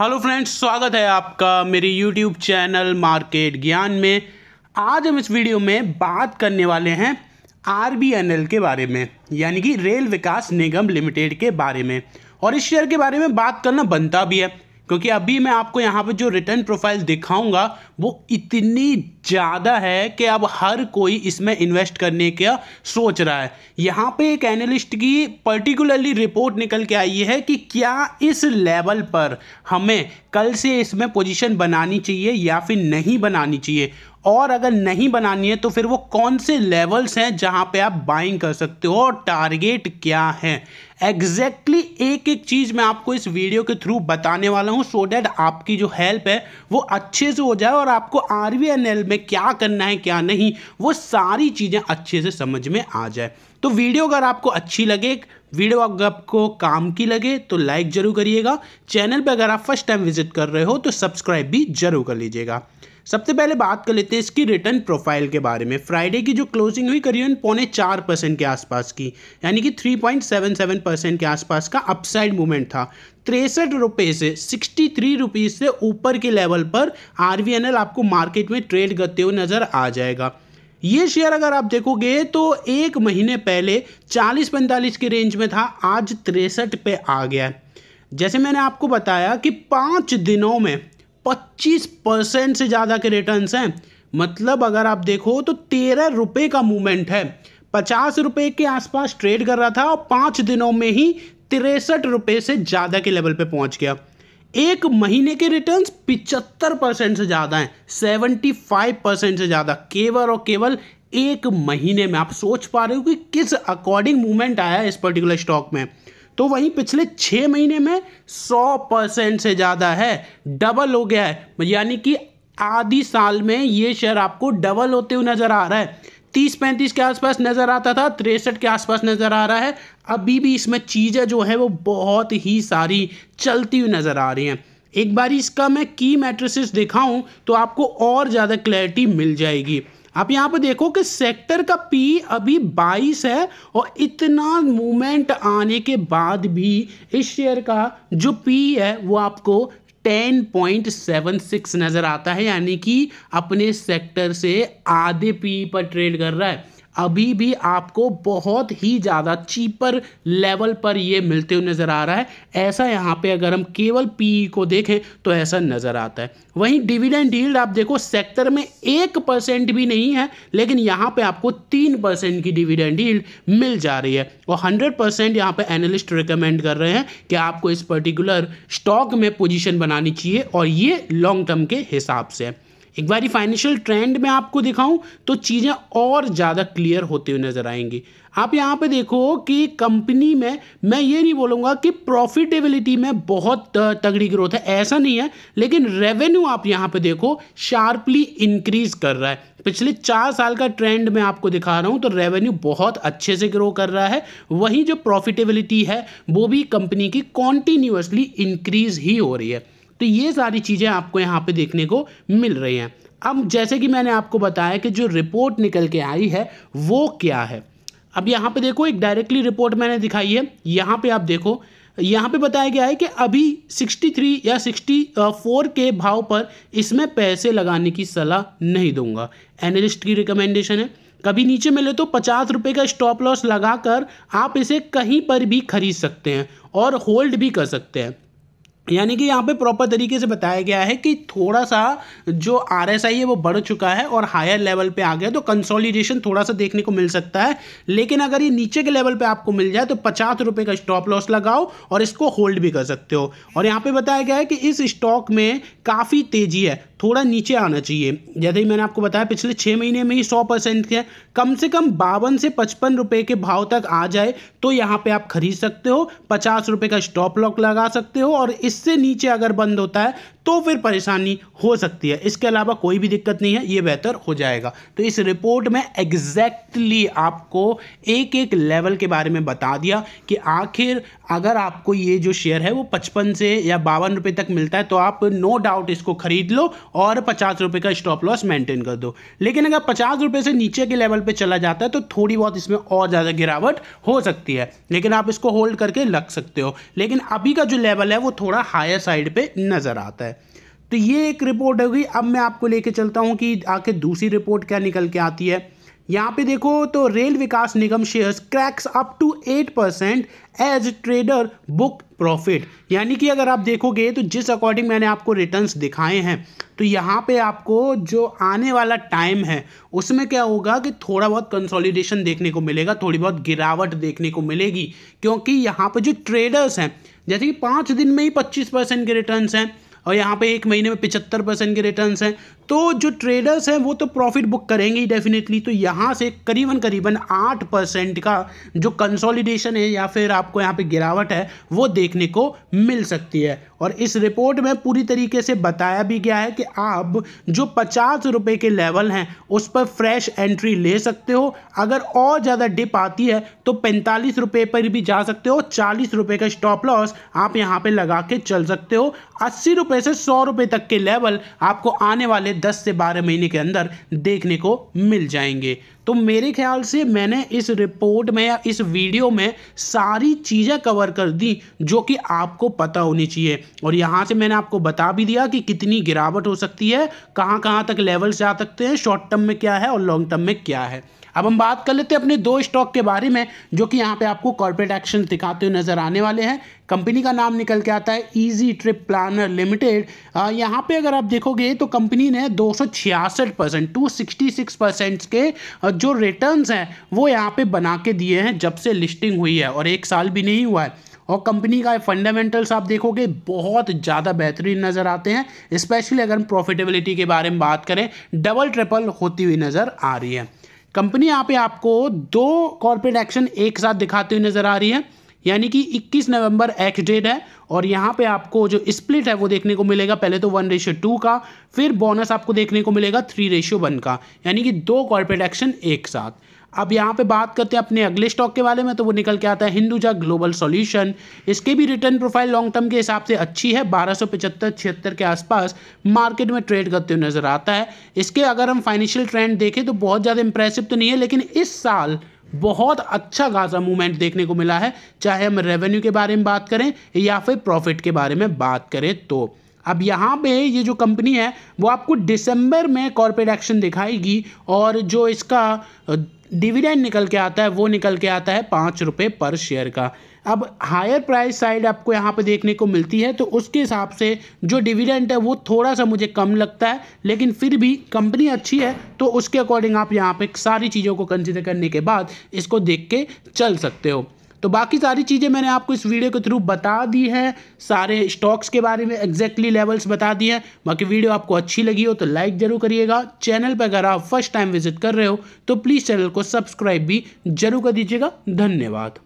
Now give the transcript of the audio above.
hello friends स्वागत है आपका मेरे यूट्यूब चैनल मार्केट ज्ञान में आज हम इस वीडियो में बात करने वाले हैं आर के बारे में यानी कि रेल विकास निगम लिमिटेड के बारे में और इस शेयर के बारे में बात करना बनता भी है क्योंकि अभी मैं आपको यहाँ पर जो रिटर्न प्रोफाइल दिखाऊंगा वो इतनी ज़्यादा है कि अब हर कोई इसमें इन्वेस्ट करने का सोच रहा है यहाँ पे एक एनालिस्ट की पर्टिकुलरली रिपोर्ट निकल के आई है कि क्या इस लेवल पर हमें कल से इसमें पोजीशन बनानी चाहिए या फिर नहीं बनानी चाहिए और अगर नहीं बनानी है तो फिर वो कौन से लेवल्स हैं जहाँ पे आप बाइंग कर सकते हो और टारगेट क्या है एग्जैक्टली exactly एक एक चीज़ मैं आपको इस वीडियो के थ्रू बताने वाला हूँ सो डैट आपकी जो हेल्प है वो अच्छे से हो जाए और आपको आर में क्या करना है क्या नहीं वो सारी चीज़ें अच्छे से समझ में आ जाए तो वीडियो अगर आपको अच्छी लगे वीडियो अगर आपको काम की लगे तो लाइक ज़रूर करिएगा चैनल पर अगर आप फर्स्ट टाइम विजिट कर रहे हो तो सब्सक्राइब भी ज़रूर कर लीजिएगा सबसे पहले बात कर लेते हैं इसकी रिटर्न प्रोफाइल के बारे में फ्राइडे की जो क्लोजिंग हुई करीबन पौने चार परसेंट के आसपास की यानी कि three point seven seven percent के आसपास का अपसाइड मूवमेंट था तिरसठ रुपये से सिक्सटी थ्री रुपीज़ से ऊपर के लेवल पर आर आपको मार्केट में ट्रेड करते हुए नज़र आ जाएगा ये शेयर अगर आप देखोगे तो एक महीने पहले 40-45 के रेंज में था आज तिरसठ पे आ गया जैसे मैंने आपको बताया कि पाँच दिनों में 25 परसेंट से ज़्यादा के रिटर्न्स हैं मतलब अगर आप देखो तो तेरह रुपये का मूवमेंट है पचास रुपये के आसपास ट्रेड कर रहा था और पाँच दिनों में ही तिरसठ रुपये से ज़्यादा के लेवल पे पहुंच गया एक महीने के रिटर्न्स पिचहत्तर परसेंट से ज़्यादा हैं सेवेंटी फाइव परसेंट से ज़्यादा केवल और केवल एक महीने में आप सोच पा रहे हो कि किस अकॉर्डिंग मूवमेंट आया इस पर्टिकुलर स्टॉक में तो वहीं पिछले छः महीने में सौ परसेंट से ज़्यादा है डबल हो गया है यानी कि आधी साल में ये शेयर आपको डबल होते हुए नज़र आ रहा है तीस पैंतीस के आसपास नज़र आता था तिरसठ के आसपास नज़र आ रहा है अभी भी इसमें चीज़ें जो हैं वो बहुत ही सारी चलती हुई नज़र आ रही हैं एक बार इसका मैं की मैट्रिसेस दिखाऊं तो आपको और ज़्यादा क्लैरिटी मिल जाएगी आप यहां पर देखो कि सेक्टर का पी अभी 22 है और इतना मूवमेंट आने के बाद भी इस शेयर का जो पी है वो आपको 10.76 नज़र आता है यानी कि अपने सेक्टर से आधे पी पर ट्रेड कर रहा है अभी भी आपको बहुत ही ज़्यादा चीपर लेवल पर ये मिलते हुए नज़र आ रहा है ऐसा यहाँ पे अगर हम केवल पी e को देखें तो ऐसा नज़र आता है वहीं डिविडेंड डील्ड आप देखो सेक्टर में एक परसेंट भी नहीं है लेकिन यहाँ पे आपको तीन परसेंट की डिविडेंड डील्ड मिल जा रही है और हंड्रेड परसेंट यहाँ पर एनालिस्ट रिकमेंड कर रहे हैं कि आपको इस पर्टिकुलर स्टॉक में पोजिशन बनानी चाहिए और ये लॉन्ग टर्म के हिसाब से है एक बार फाइनेंशियल ट्रेंड में आपको दिखाऊं तो चीज़ें और ज़्यादा क्लियर होते हुए नज़र आएंगी आप यहाँ पे देखो कि कंपनी में मैं ये नहीं बोलूँगा कि प्रॉफिटेबिलिटी में बहुत तगड़ी ग्रोथ है ऐसा नहीं है लेकिन रेवेन्यू आप यहाँ पे देखो शार्पली इंक्रीज कर रहा है पिछले चार साल का ट्रेंड मैं आपको दिखा रहा हूँ तो रेवेन्यू बहुत अच्छे से ग्रो कर रहा है वहीं जो प्रॉफिटेबिलिटी है वो भी कंपनी की कॉन्टीन्यूसली इंक्रीज ही हो रही है तो ये सारी चीज़ें आपको यहाँ पे देखने को मिल रही हैं अब जैसे कि मैंने आपको बताया कि जो रिपोर्ट निकल के आई है वो क्या है अब यहाँ पे देखो एक डायरेक्टली रिपोर्ट मैंने दिखाई है यहाँ पे आप देखो यहाँ पे बताया गया है कि अभी 63 या 64 के भाव पर इसमें पैसे लगाने की सलाह नहीं दूंगा एनालिस्ट की रिकमेंडेशन है कभी नीचे मिले तो पचास रुपये का स्टॉप लॉस लगाकर आप इसे कहीं पर भी खरीद सकते हैं और होल्ड भी कर सकते हैं यानी कि यहाँ पे प्रॉपर तरीके से बताया गया है कि थोड़ा सा जो आर एस आई है वो बढ़ चुका है और हायर लेवल पे आ गया तो कंसोलिडेशन थोड़ा सा देखने को मिल सकता है लेकिन अगर ये नीचे के लेवल पे आपको मिल जाए तो पचास रुपये का स्टॉप लॉस लगाओ और इसको होल्ड भी कर सकते हो और यहाँ पे बताया गया है कि इस स्टॉक में काफ़ी तेज़ी है थोड़ा नीचे आना चाहिए जैसे ही मैंने आपको बताया पिछले छः महीने में ही सौ परसेंट के कम से कम बावन से पचपन रुपये के भाव तक आ जाए तो यहाँ पर आप खरीद सकते हो पचास रुपये का स्टॉप लॉक लगा सकते हो और इस इससे नीचे अगर बंद होता है तो फिर परेशानी हो सकती है इसके अलावा कोई भी दिक्कत नहीं है ये बेहतर हो जाएगा तो इस रिपोर्ट में एग्जैक्टली आपको एक एक लेवल के बारे में बता दिया कि आखिर अगर आपको ये जो शेयर है वो पचपन से या बावन रुपये तक मिलता है तो आप नो डाउट इसको खरीद लो और पचास रुपये का स्टॉप लॉस मेंटेन कर दो लेकिन अगर पचास रुपये से नीचे के लेवल पर चला जाता है तो थोड़ी बहुत इसमें और ज़्यादा गिरावट हो सकती है लेकिन आप इसको होल्ड करके लग सकते हो लेकिन अभी का जो लेवल है वो थोड़ा हायर साइड पर नज़र आता है तो ये एक रिपोर्ट हो गई अब मैं आपको लेके चलता हूँ कि आखिर दूसरी रिपोर्ट क्या निकल के आती है यहाँ पे देखो तो Rail Vikas Nigam shares cracks up to eight percent as trader book profit यानी कि अगर आप देखोगे तो जिस अकॉर्डिंग मैंने आपको रिटर्न्स दिखाए हैं तो यहाँ पे आपको जो आने वाला टाइम है उसमें क्या होगा कि थोड़ा बहुत कंसोलिडेशन देखने को मिलेगा थोड़ी बहुत गिरावट देखने को मिलेगी क्योंकि यहाँ पर जो ट्रेडर्स हैं जैसे कि पाँच दिन में ही पच्चीस के रिटर्न हैं और यहाँ पे एक महीने में पिचहत्तर परसेंट के रिटर्न्स हैं तो जो ट्रेडर्स हैं वो तो प्रॉफिट बुक करेंगे ही डेफिनेटली तो यहाँ से करीबन करीबन आठ परसेंट का जो कंसोलिडेशन है या फिर आपको यहाँ पे गिरावट है वो देखने को मिल सकती है और इस रिपोर्ट में पूरी तरीके से बताया भी गया है कि आप जो पचास रुपये के लेवल हैं उस पर फ्रेश एंट्री ले सकते हो अगर और ज़्यादा डिप आती है तो पैंतालीस रुपये पर भी जा सकते हो चालीस रुपये का स्टॉप लॉस आप यहाँ पर लगा के चल सकते हो अस्सी रुपये से सौ रुपये तक के लेवल आपको आने वाले दस 10 से 12 महीने के अंदर देखने को मिल जाएंगे तो मेरे ख्याल से मैंने इस रिपोर्ट में या इस वीडियो में सारी चीज़ें कवर कर दी जो कि आपको पता होनी चाहिए और यहाँ से मैंने आपको बता भी दिया कि कितनी गिरावट हो सकती है कहाँ कहाँ तक लेवल्स जा सकते हैं शॉर्ट टर्म में क्या है और लॉन्ग टर्म में क्या है अब हम बात कर लेते हैं अपने दो स्टॉक के बारे में जो कि यहाँ पे आपको कॉर्पोरेट एक्शन दिखाते हुए नजर आने वाले हैं कंपनी का नाम निकल के आता है ईजी ट्रिप प्लानर लिमिटेड यहाँ पे अगर आप देखोगे तो कंपनी ने दो परसेंट टू परसेंट के जो रिटर्न हैं वो यहाँ पे बना के दिए हैं जब से लिस्टिंग हुई है और एक साल भी नहीं हुआ है और कंपनी का फंडामेंटल्स आप देखोगे बहुत ज़्यादा बेहतरीन नज़र आते हैं स्पेशली अगर हम प्रॉफिटेबिलिटी के बारे में बात करें डबल ट्रिपल होती हुई नज़र आ रही है कंपनी यहाँ पे आपको दो कॉर्पोरेट एक्शन एक साथ दिखाती हुई नजर आ रही है यानी कि 21 नवंबर एक्स डेट है और यहाँ पे आपको जो स्प्लिट है वो देखने को मिलेगा पहले तो वन रेशियो टू का फिर बोनस आपको देखने को मिलेगा थ्री रेशियो वन का यानी कि दो कॉर्पोरेट एक्शन एक साथ अब यहाँ पे बात करते हैं अपने अगले स्टॉक के बारे में तो वो निकल के आता है हिंदुजा ग्लोबल सॉल्यूशन इसके भी रिटर्न प्रोफाइल लॉन्ग टर्म के हिसाब से अच्छी है बारह सौ के आसपास मार्केट में ट्रेड करते हुए नजर आता है इसके अगर हम फाइनेंशियल ट्रेंड देखें तो बहुत ज़्यादा इंप्रेसिव तो नहीं है लेकिन इस साल बहुत अच्छा खासा मूवमेंट देखने को मिला है चाहे हम रेवेन्यू के बारे में बात करें या फिर प्रॉफिट के बारे में बात करें तो अब यहाँ पे ये जो कंपनी है वो आपको दिसंबर में कॉर्पोरेट एक्शन दिखाएगी और जो इसका डिविडेंड निकल के आता है वो निकल के आता है पाँच रुपये पर शेयर का अब हायर प्राइस साइड आपको यहाँ पे देखने को मिलती है तो उसके हिसाब से जो डिविडेंड है वो थोड़ा सा मुझे कम लगता है लेकिन फिर भी कंपनी अच्छी है तो उसके अकॉर्डिंग आप यहाँ पे सारी चीज़ों को कंसिडर करने के बाद इसको देख के चल सकते हो तो बाकी सारी चीज़ें मैंने आपको इस वीडियो के थ्रू बता दी है सारे स्टॉक्स के बारे में एग्जैक्टली लेवल्स बता दिए हैं बाकी वीडियो आपको अच्छी लगी हो तो लाइक ज़रूर करिएगा चैनल पर अगर आप फर्स्ट टाइम विजिट कर रहे हो तो प्लीज़ चैनल को सब्सक्राइब भी जरूर कर दीजिएगा धन्यवाद